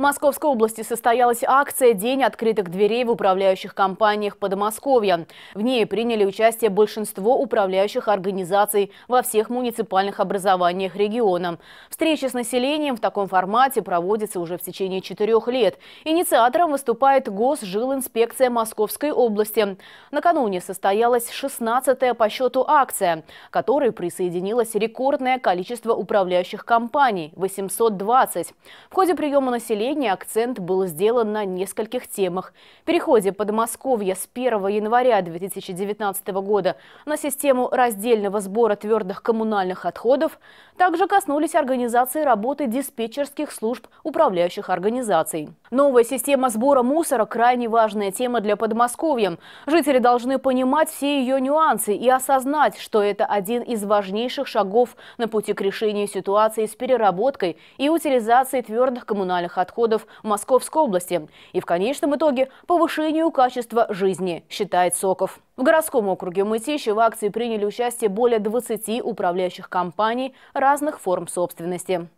В Московской области состоялась акция «День открытых дверей в управляющих компаниях Подмосковья». В ней приняли участие большинство управляющих организаций во всех муниципальных образованиях региона. Встречи с населением в таком формате проводятся уже в течение четырех лет. Инициатором выступает Госжилинспекция Московской области. Накануне состоялась 16-я по счету акция, к которой присоединилось рекордное количество управляющих компаний – 820. В ходе приема населения выступлении акцент был сделан на нескольких темах. В переходе Подмосковья с 1 января 2019 года на систему раздельного сбора твердых коммунальных отходов также коснулись организации работы диспетчерских служб управляющих организаций. Новая система сбора мусора – крайне важная тема для Подмосковья. Жители должны понимать все ее нюансы и осознать, что это один из важнейших шагов на пути к решению ситуации с переработкой и утилизацией твердых коммунальных отходов отходов Московской области и в конечном итоге повышению качества жизни, считает Соков. В городском округе Мытищи в акции приняли участие более 20 управляющих компаний разных форм собственности.